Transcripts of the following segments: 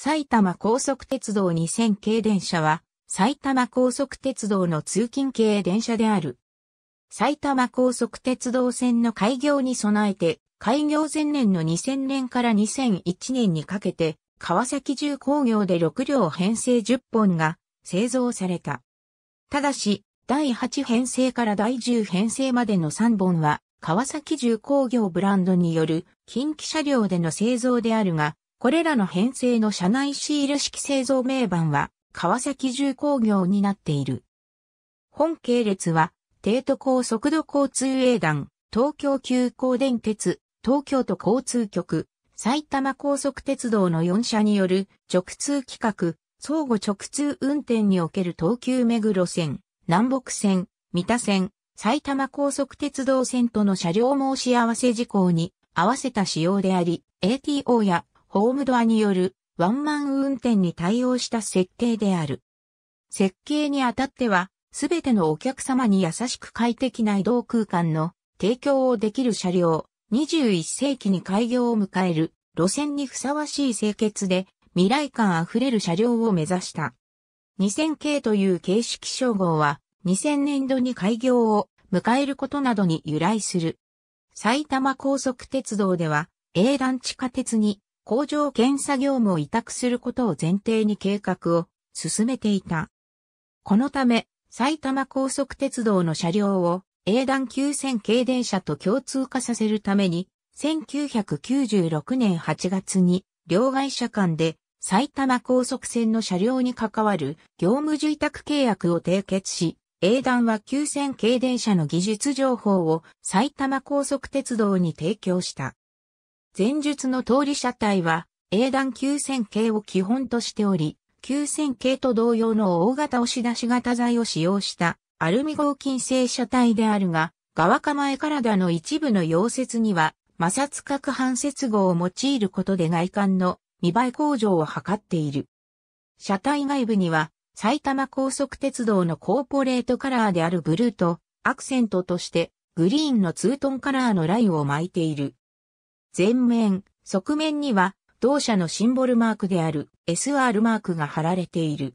埼玉高速鉄道2000系電車は、埼玉高速鉄道の通勤系電車である。埼玉高速鉄道線の開業に備えて、開業前年の2000年から2001年にかけて、川崎重工業で6両編成10本が製造された。ただし、第8編成から第10編成までの3本は、川崎重工業ブランドによる近畿車両での製造であるが、これらの編成の車内シール式製造名板は、川崎重工業になっている。本系列は、帝都高速度交通営団、東京急行電鉄、東京都交通局、埼玉高速鉄道の4社による直通規格、相互直通運転における東急目黒線、南北線、三田線、埼玉高速鉄道線との車両申し合わせ事項に合わせた仕様であり、ATO やホームドアによるワンマン運転に対応した設計である。設計にあたっては、すべてのお客様に優しく快適な移動空間の提供をできる車両、21世紀に開業を迎える路線にふさわしい清潔で未来感あふれる車両を目指した。2000系という形式称号は2000年度に開業を迎えることなどに由来する。埼玉高速鉄道では、A 団地下鉄に工場検査業務を委託することを前提に計画を進めていた。このため、埼玉高速鉄道の車両を A 団9000系電車と共通化させるために、1996年8月に両会社間で埼玉高速線の車両に関わる業務受託契約を締結し、A 団は9000系電車の技術情報を埼玉高速鉄道に提供した。前述の通り車体は、英断9000系を基本としており、9000系と同様の大型押し出し型材を使用したアルミ合金製車体であるが、側構え体の一部の溶接には摩擦角反接合を用いることで外観の見栄え向上を図っている。車体外部には埼玉高速鉄道のコーポレートカラーであるブルーとアクセントとしてグリーンのツートンカラーのラインを巻いている。前面、側面には、同社のシンボルマークである SR マークが貼られている。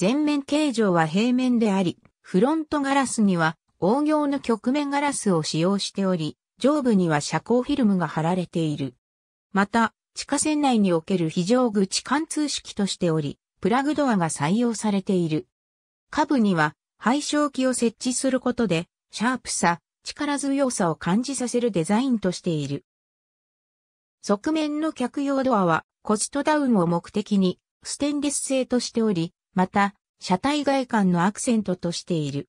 前面形状は平面であり、フロントガラスには黄行の曲面ガラスを使用しており、上部には遮光フィルムが貼られている。また、地下線内における非常口貫通式としており、プラグドアが採用されている。下部には、配照器を設置することで、シャープさ、力強さを感じさせるデザインとしている。側面の客用ドアはコストダウンを目的にステンレス製としており、また、車体外観のアクセントとしている。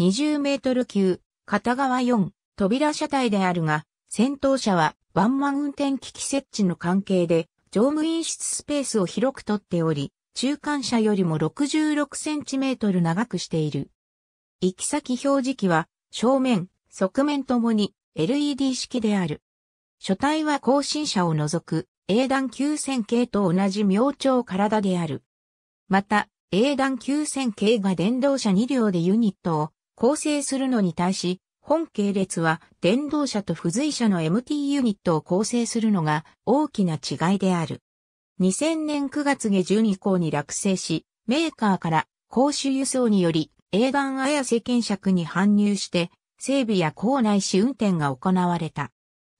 20メートル級、片側4、扉車体であるが、先頭車はワンマン運転機器設置の関係で、乗務員室スペースを広くとっており、中間車よりも66センチメートル長くしている。行き先表示器は、正面、側面ともに LED 式である。書体は更新者を除く、英断9000系と同じ明朝体である。また、英断9000系が電動車2両でユニットを構成するのに対し、本系列は電動車と付随車の MT ユニットを構成するのが大きな違いである。2000年9月下旬以降に落成し、メーカーから公衆輸送により、英断綾瀬検釈に搬入して、整備や校内試運転が行われた。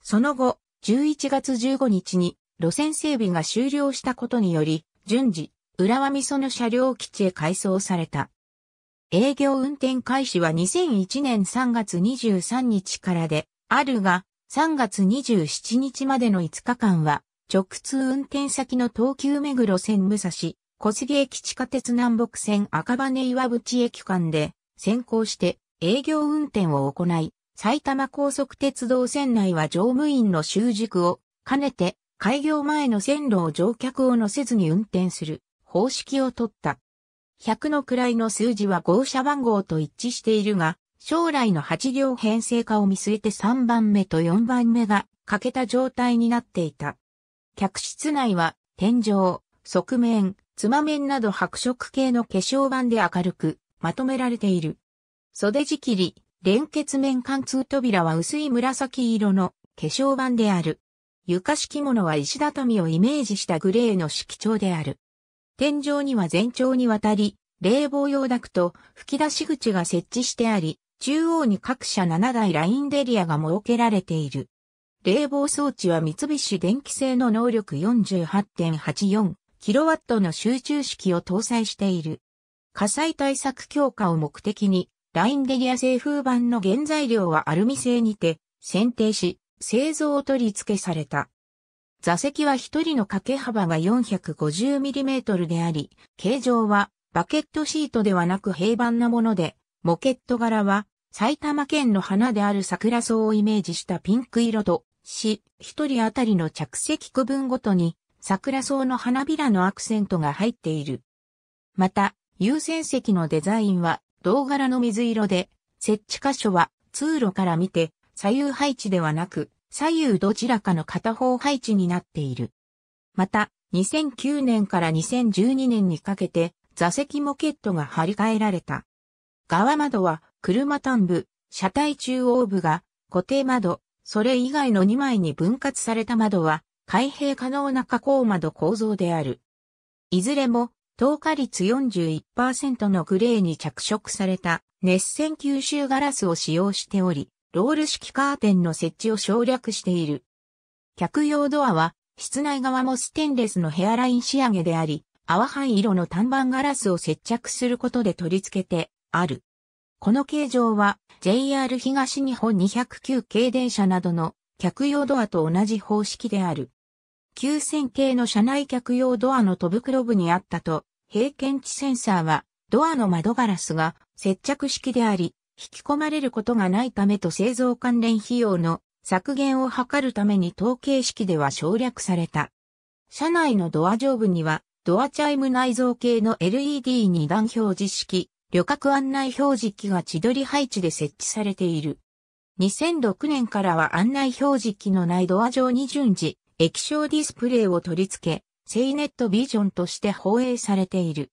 その後、11月15日に路線整備が終了したことにより、順次、浦和美園の車両基地へ改装された。営業運転開始は2001年3月23日からで、あるが、3月27日までの5日間は、直通運転先の東急目黒線武蔵、小菅駅地下鉄南北線赤羽岩淵駅間で、先行して営業運転を行い、埼玉高速鉄道線内は乗務員の習熟を兼ねて開業前の線路を乗客を乗せずに運転する方式をとった。100の位の数字は号車番号と一致しているが、将来の8両編成化を見据えて3番目と4番目が欠けた状態になっていた。客室内は天井、側面、つま面など白色系の化粧板で明るくまとめられている。袖仕切り、連結面貫通扉は薄い紫色の化粧板である。床敷物は石畳をイメージしたグレーの色調である。天井には全長にわたり、冷房用ダクト、吹き出し口が設置してあり、中央に各社7台ラインデリアが設けられている。冷房装置は三菱電機製の能力 48.84kW の集中式を搭載している。火災対策強化を目的にラインデリア製風板の原材料はアルミ製にて選定し、製造を取り付けされた。座席は一人の掛け幅が 450mm であり、形状はバケットシートではなく平板なもので、モケット柄は埼玉県の花である桜草をイメージしたピンク色とし、一人あたりの着席区分ごとに桜草の花びらのアクセントが入っている。また、優先席のデザインは銅柄の水色で、設置箇所は通路から見て左右配置ではなく、左右どちらかの片方配置になっている。また、2009年から2012年にかけて座席モケットが張り替えられた。側窓は車端部、車体中央部が固定窓、それ以外の2枚に分割された窓は開閉可能な加工窓構造である。いずれも透過率41%のグレーに着色された熱線吸収ガラスを使用しており、ロール式カーテンの設置を省略している。客用ドアは、室内側もステンレスのヘアライン仕上げであり、淡灰色の単板ガラスを接着することで取り付けてある。この形状は JR 東日本209系電車などの客用ドアと同じ方式である。9000系の車内客用ドアの戸袋部にあったと、平検知センサーは、ドアの窓ガラスが接着式であり、引き込まれることがないためと製造関連費用の削減を図るために統計式では省略された。車内のドア上部には、ドアチャイム内蔵系の LED 二段表示式、旅客案内表示機が千鳥配置で設置されている。2006年からは案内表示機のないドア上に順次、液晶ディスプレイを取り付け、セイネットビジョンとして放映されている。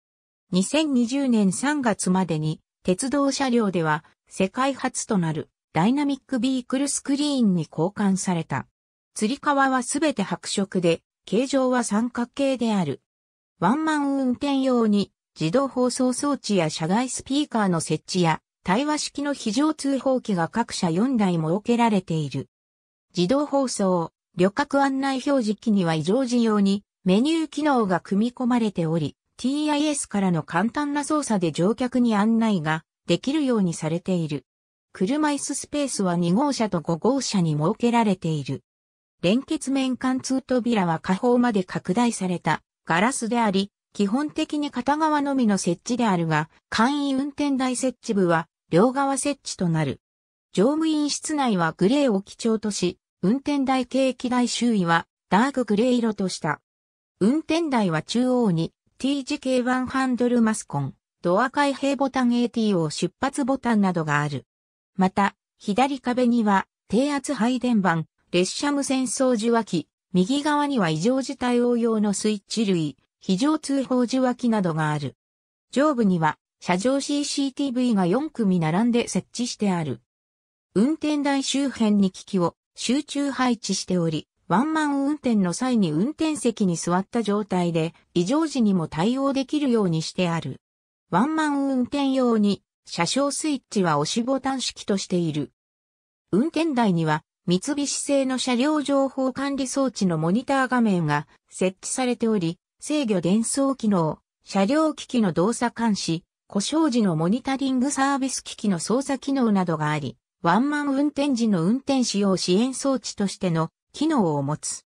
2020年3月までに、鉄道車両では、世界初となるダイナミックビークルスクリーンに交換された。釣り革はすべて白色で、形状は三角形である。ワンマン運転用に自動放送装置や車外スピーカーの設置や対話式の非常通報機が各社4台設けられている。自動放送、旅客案内表示機には異常時用にメニュー機能が組み込まれており、TIS からの簡単な操作で乗客に案内ができるようにされている。車椅子スペースは2号車と5号車に設けられている。連結面貫通扉は下方まで拡大されたガラスであり、基本的に片側のみの設置であるが、簡易運転台設置部は両側設置となる。乗務員室内はグレーを基調とし、運転台景機台周囲はダークグレー色とした。運転台は中央に T 字形ワンハンドルマスコン、ドア開閉ボタン ATO 出発ボタンなどがある。また、左壁には低圧配電盤、列車無線送受話器、右側には異常事態応用のスイッチ類、非常通報受話器などがある。上部には車上 CCTV が4組並んで設置してある。運転台周辺に機器を集中配置しており、ワンマン運転の際に運転席に座った状態で異常時にも対応できるようにしてある。ワンマン運転用に車掌スイッチは押しボタン式としている。運転台には三菱製の車両情報管理装置のモニター画面が設置されており、制御伝送機能、車両機器の動作監視、故障時のモニタリングサービス機器の操作機能などがあり、ワンマン運転時の運転使用支援装置としての機能を持つ。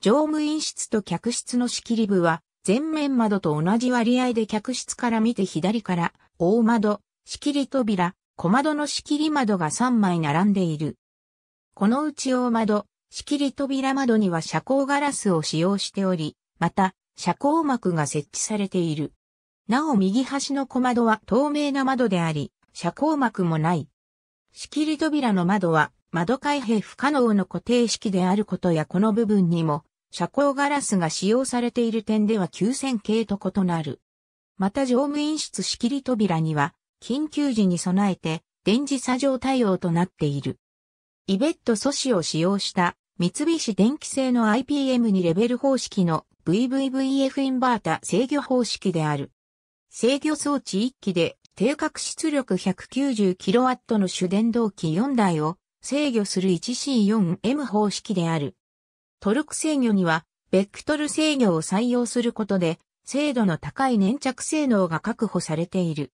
乗務員室と客室の仕切り部は、前面窓と同じ割合で客室から見て左から、大窓、仕切り扉、小窓の仕切り窓が3枚並んでいる。このうち大窓、仕切り扉窓には遮光ガラスを使用しており、また、遮光膜が設置されている。なお右端の小窓は透明な窓であり、遮光膜もない。仕切り扉の窓は、窓開閉不可能の固定式であることやこの部分にも、遮光ガラスが使用されている点では9000系と異なる。また乗務員室仕切り扉には、緊急時に備えて、電磁作業対応となっている。イベット素子を使用した三菱電機製の IPM2 レベル方式の VVVF インバータ制御方式である。制御装置1機で定格出力 190kW の主電動機4台を制御する 1C4M 方式である。トルク制御には、ベクトル制御を採用することで、精度の高い粘着性能が確保されている。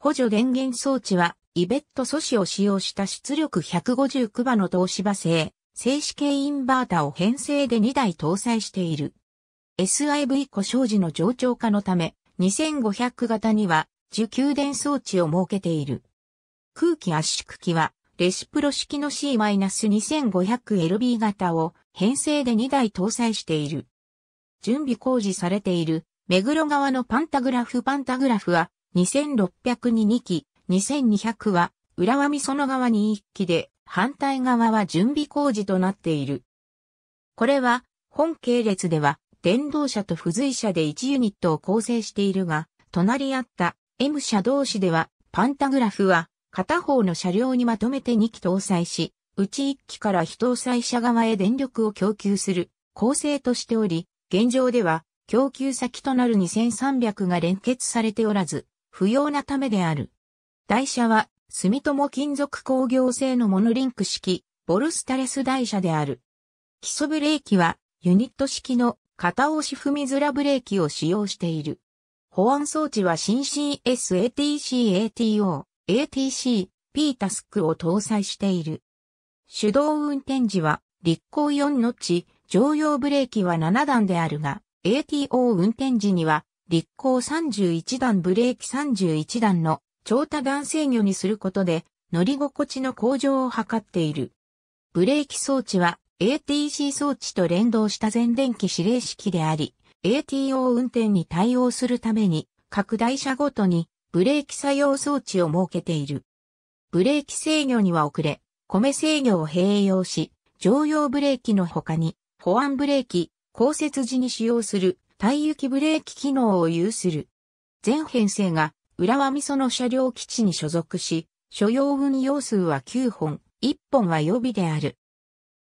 補助電源装置は、イベット素子を使用した出力159馬の東芝製、静止系インバータを編成で2台搭載している。SIV 故障時の冗長化のため、2500型には受給電装置を設けている。空気圧縮機は、レシプロ式の C-2500LB 型を編成で2台搭載している。準備工事されている、目黒側のパンタグラフパンタグラフは、2600に2機、2200は、浦和美園側に1機で、反対側は準備工事となっている。これは、本系列では、電動車と付随車で1ユニットを構成しているが、隣り合った M 車同士では、パンタグラフは、片方の車両にまとめて2機搭載し、うち1機から非搭載車側へ電力を供給する構成としており、現状では、供給先となる2300が連結されておらず、不要なためである。台車は、住友金属工業製のモノリンク式、ボルスタレス台車である。基礎ブレーキは、ユニット式の片押し踏みづらブレーキを使用している。保安装置は新 CSATC-ATO、ATC、P タスクを搭載している。手動運転時は、立行4のち、乗常用ブレーキは7段であるが、ATO 運転時には、立行31段ブレーキ31段の超多段制御にすることで、乗り心地の向上を図っている。ブレーキ装置は ATC 装置と連動した全電気指令式であり、ATO 運転に対応するために、各台車ごとにブレーキ作用装置を設けている。ブレーキ制御には遅れ、米制御を併用し、常用ブレーキの他に、保安ブレーキ、降雪時に使用する、耐雪ブレーキ機能を有する。全編成が、浦和味噌の車両基地に所属し、所要運用数は9本、1本は予備である。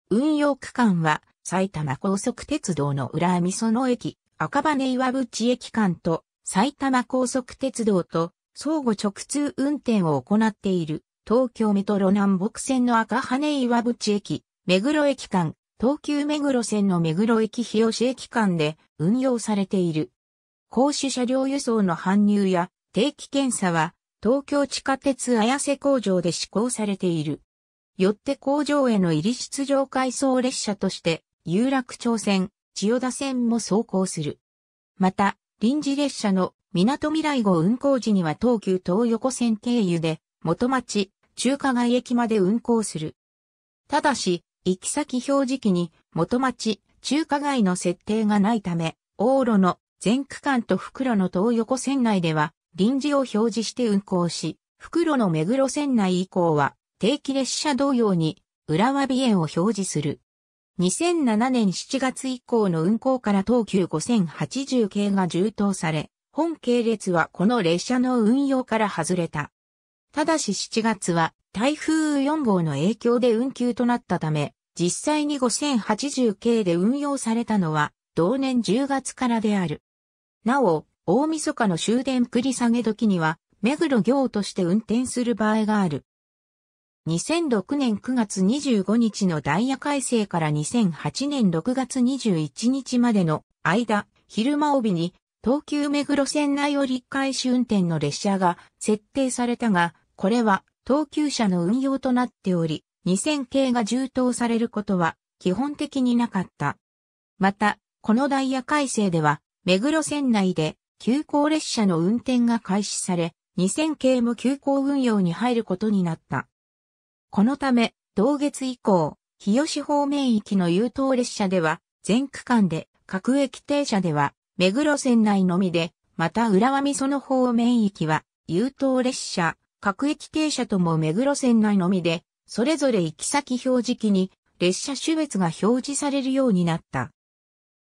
運用区間は、埼玉高速鉄道の浦和噌の駅、赤羽岩淵駅間と埼玉高速鉄道と相互直通運転を行っている東京メトロ南北線の赤羽岩淵駅、目黒駅間、東急目黒線の目黒駅日吉駅間で運用されている。公主車両輸送の搬入や定期検査は東京地下鉄綾瀬工場で施行されている。よって工場への入り出場回送列車として有楽町線、千代田線も走行する。また、臨時列車の港未来号運行時には東急東横線経由で、元町、中華街駅まで運行する。ただし、行き先表示器に元町、中華街の設定がないため、往路の全区間と袋の東横線内では臨時を表示して運行し、袋の目黒線内以降は定期列車同様に浦和美園を表示する。2007年7月以降の運行から東急5080系が充当され、本系列はこの列車の運用から外れた。ただし7月は台風4号の影響で運休となったため、実際に5080系で運用されたのは同年10月からである。なお、大晦日の終電繰り下げ時には、目黒行として運転する場合がある。2006年9月25日のダイヤ改正から2008年6月21日までの間、昼間帯に東急目黒線内折り返し運転の列車が設定されたが、これは東急車の運用となっており、2000系が充当されることは基本的になかった。また、このダイヤ改正では、目黒線内で急行列車の運転が開始され、2000系も急行運用に入ることになった。このため、同月以降、日吉方面行きの優等列車では、全区間で、各駅停車では、目黒線内のみで、また浦和美園方面行きは、優等列車、各駅停車とも目黒線内のみで、それぞれ行き先表示機に、列車種別が表示されるようになった。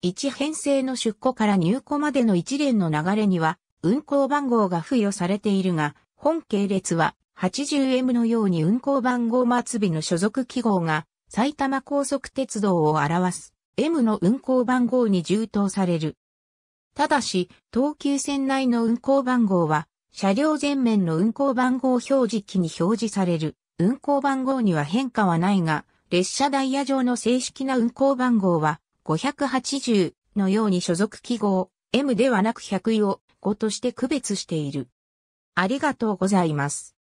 一編成の出庫から入庫までの一連の流れには、運行番号が付与されているが、本系列は 80M のように運行番号末尾の所属記号が埼玉高速鉄道を表す M の運行番号に充当される。ただし、東急線内の運行番号は車両前面の運行番号表示器に表示される運行番号には変化はないが、列車ダイヤ上の正式な運行番号は580のように所属記号 M ではなく100位を5として区別している。ありがとうございます。